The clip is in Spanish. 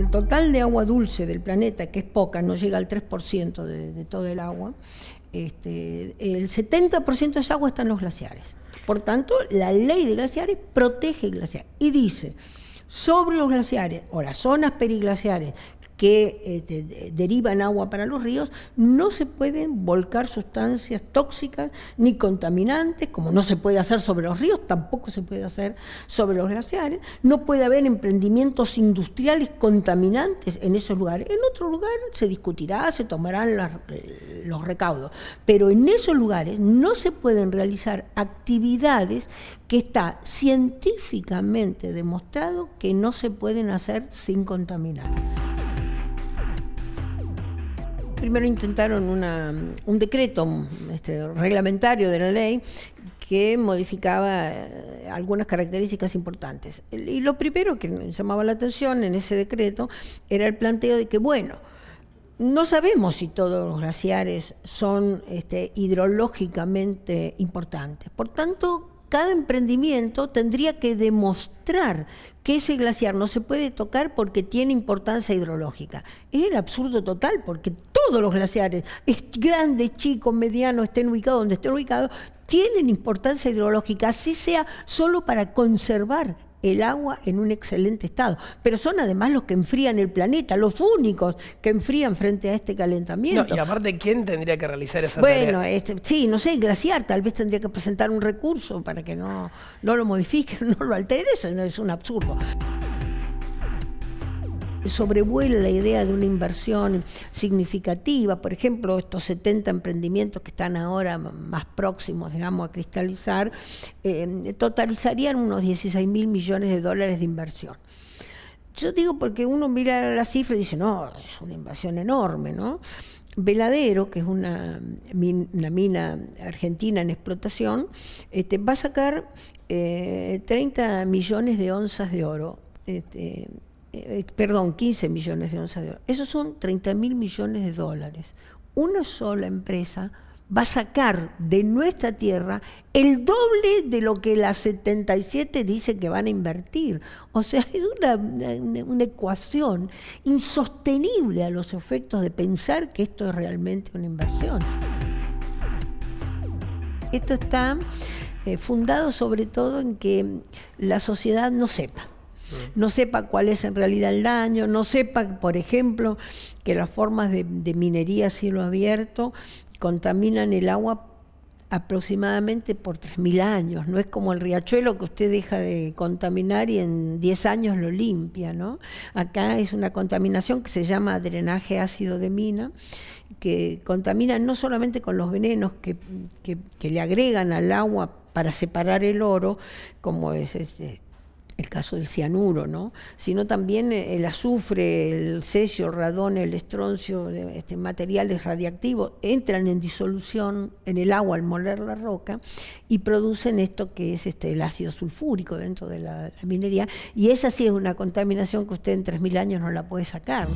El total de agua dulce del planeta, que es poca, no llega al 3% de, todo el agua, este, el 70% de esa agua está en los glaciares. Por tanto, la ley de glaciares protege el glaciar y dice, sobre los glaciares o las zonas periglaciares que eh, derivan agua para los ríos, no se pueden volcar sustancias tóxicas ni contaminantes, como no se puede hacer sobre los ríos, tampoco se puede hacer sobre los glaciares, no puede haber emprendimientos industriales contaminantes en esos lugares. En otro lugar se discutirá, se tomarán eh, los recaudos, pero en esos lugares no se pueden realizar actividades que está científicamente demostrado que no se pueden hacer sin contaminar primero intentaron un decreto este, reglamentario de la ley que modificaba eh, algunas características importantes. Y lo primero que llamaba la atención en ese decreto era el planteo de que, bueno, no sabemos si todos los glaciares son este, hidrológicamente importantes. Por tanto, cada emprendimiento tendría que demostrar que ese glaciar no se puede tocar porque tiene importancia hidrológica. Es el absurdo total, porque todos los glaciares, es grande, chico, mediano, estén ubicados donde estén ubicados, tienen importancia hidrológica, así sea solo para conservar el agua en un excelente estado. Pero son además los que enfrían el planeta, los únicos que enfrían frente a este calentamiento. y aparte, ¿quién tendría que realizar esa bueno, tarea? Este, sí, no sé, glaciar, tal vez tendría que presentar un recurso para que no, no lo modifiquen, no lo alteren, eso no es un absurdo sobrevuela la idea de una inversión significativa, por ejemplo, estos 70 emprendimientos que están ahora más próximos, digamos, a cristalizar, eh, totalizarían unos 16 mil millones de dólares de inversión. Yo digo porque uno mira la cifra y dice, no, es una inversión enorme, ¿no? Veladero, que es una, mina argentina en explotación, este, va a sacar 30 eh, millones de onzas de oro este, eh, eh, perdón, 15 millones de onzas de oro. Esos son 30 mil millones de dólares. Una sola empresa va a sacar de nuestra tierra el doble de lo que las 77 dice que van a invertir. O sea, es una, una, ecuación insostenible a los efectos de pensar que esto es realmente una inversión. Esto está eh, fundado sobre todo en que la sociedad no sepa no sepa cuál es en realidad el daño, no sepa, por ejemplo, que las formas de, minería a cielo abierto contaminan el agua aproximadamente por 3.000 años, no es como el riachuelo que usted deja de contaminar y en 10 años lo limpia, ¿no? Acá es una contaminación que se llama drenaje ácido de mina, que contamina no solamente con los venenos que, que le agregan al agua para separar el oro, como es este, el caso del cianuro, ¿no? sino también eh, el azufre, el cesio, el radón, el estroncio, este, materiales radiactivos, entran en disolución en el agua al moler la roca y producen esto que es este, el ácido sulfúrico dentro de la, la minería. Y esa sí es una contaminación que usted en 3.000 años no la puede sacar.